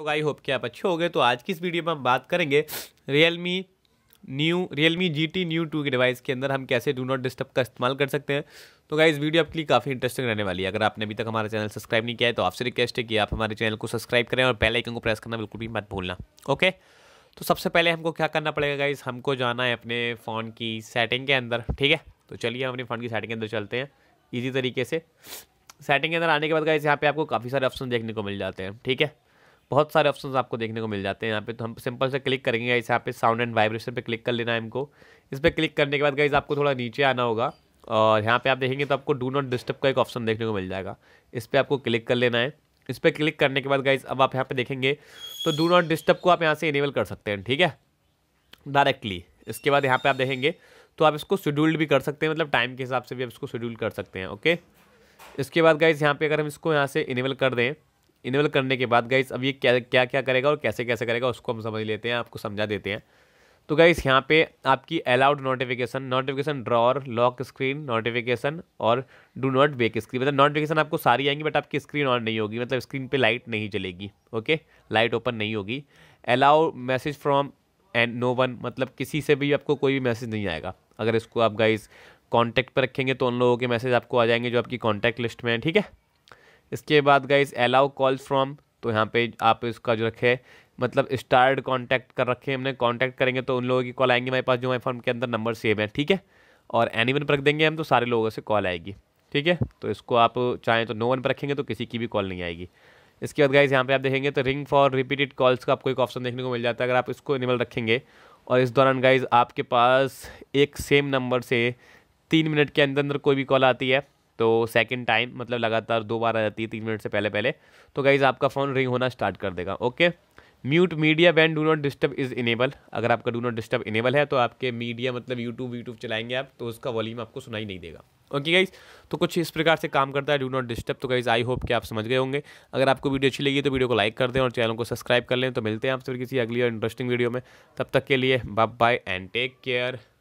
लोग आई होप कि आप अच्छे हो गए तो आज की इस वीडियो में हम बात करेंगे Realme new Realme G T new two के डिवाइस के अंदर हम कैसे डू नॉट डिस्टर्ब का इस्तेमाल कर सकते हैं तो गाइज़ वीडियो आपके लिए काफ़ी इंटरेस्टिंग रहने वाली है अगर आपने अभी तक हमारा चैनल सब्सक्राइब नहीं किया है तो आपसे रिक्वेस्ट है कि आप हमारे चैनल को सब्सक्राइब करें और बेल आइकन को प्रेस करना बिल्कुल भी मत भूलना ओके तो सबसे पहले हमको क्या करना पड़ेगा गाइज़ हमको जाना है अपने फ़ोन की सेटिंग के अंदर ठीक है तो चलिए हम अपने फ़ोन की सेटिंग के अंदर चलते हैं ईजी तरीके से सेटिंग के अंदर आने के बाद गाइज़ यहाँ पे आपको काफ़ी सारे ऑप्शन देखने को मिल जाते हैं ठीक है बहुत सारे ऑप्शन आपको देखने को मिल जाते हैं यहाँ पे तो हम सिंपल से क्लिक करेंगे गाइस यहाँ पे साउंड एंड वाइब्रेशन पे क्लिक कर लेना है इनको इस पर क्लिक करने के बाद गाइज आपको थोड़ा नीचे आना होगा और यहाँ पे आप देखेंगे तो आपको डू नॉट डिस्टर्ब का एक ऑप्शन देखने को मिल जाएगा इस पर आपको क्लिक कर लेना है इस पर क्लिक करने के बाद गाइज अब आप यहाँ पर देखेंगे तो डू नॉट डिस्टर्ब को आप यहाँ से इनेबल कर सकते हैं ठीक है डायरेक्टली इसके बाद यहाँ पर आप देखेंगे तो आप इसको शेड्यूल्ड भी कर सकते हैं मतलब टाइम के हिसाब से भी आप इसको शेड्यूल कर सकते हैं ओके इसके बाद गाइज यहाँ पे अगर हम इसको यहाँ से इनेबल कर दें इनेबल करने के बाद गाइस अब ये क्या क्या क्या करेगा और कैसे कैसे करेगा उसको हम समझ लेते हैं आपको समझा देते हैं तो गाइस यहाँ पे आपकी allowed notification notification drawer lock screen notification और डू नॉट बेक स्क्रीन मतलब नोटिफिकेशन आपको सारी आएंगी बट आपकी स्क्रीन ऑन नहीं होगी मतलब स्क्रीन पे लाइट नहीं चलेगी ओके लाइट ओपन नहीं होगी allow message from and no one मतलब किसी से भी आपको कोई भी मैसेज नहीं आएगा अगर इसको आप गाइस कॉन्टैक्ट पर रखेंगे तो उन लोगों के मैसेज आपको आ जाएंगे जो आपकी कॉन्टैक्ट लिस्ट में है ठीक है इसके बाद गाइज अलाउ कॉल फ्रॉम तो यहाँ पे आप इसका जो रखे मतलब स्टार्ट कॉन्टैक्ट कर रखे हमने कॉन्टैक्ट करेंगे तो उन लोगों की कॉल आएंगी हमारे पास जो हमारे फ़ोन के अंदर नंबर सेव है ठीक है और एनी वन पर रख देंगे हम तो सारे लोगों से कॉल आएगी ठीक है तो इसको आप चाहें तो नो वन पर रखेंगे तो किसी की भी कॉल नहीं आएगी इसके बाद गाइज यहाँ पे आप देखेंगे तो रिंग फॉर रिपीटेड कॉल्स का आपको एक ऑप्शन देखने को मिल जाता है अगर आप इसको इनेबल रखेंगे और इस दौरान गाइज आपके पास एक सेम नंबर से तीन मिनट के अंदर अंदर कोई भी कॉल आती है तो सेकेंड टाइम मतलब लगातार दो बार आ जाती है तीन मिनट से पहले पहले तो गाइज़ आपका फ़ोन रिंग होना स्टार्ट कर देगा okay mute media ban do not disturb is enable अगर आपका डू नॉट डिस्टर्ब इनेबल है तो आपके मीडिया मतलब यूट्यूब यूट्यूब चलाएंगे आप तो उसका वॉल्यूम आपको सुनाई नहीं देगा ओके गाइज तो कुछ इस प्रकार से काम करता है डू नॉट डिस्टर्ब तो गाइज आई होप कि आप समझ गए होंगे अगर आपको वीडियो अच्छी लगी तो वीडियो को लाइक कर दें और चैनल को सब्सक्राइब कर लें तो मिलते हैं आपसे किसी अगली और इंटरेस्टिंग वीडियो में तब तक के लिए bye bye and take care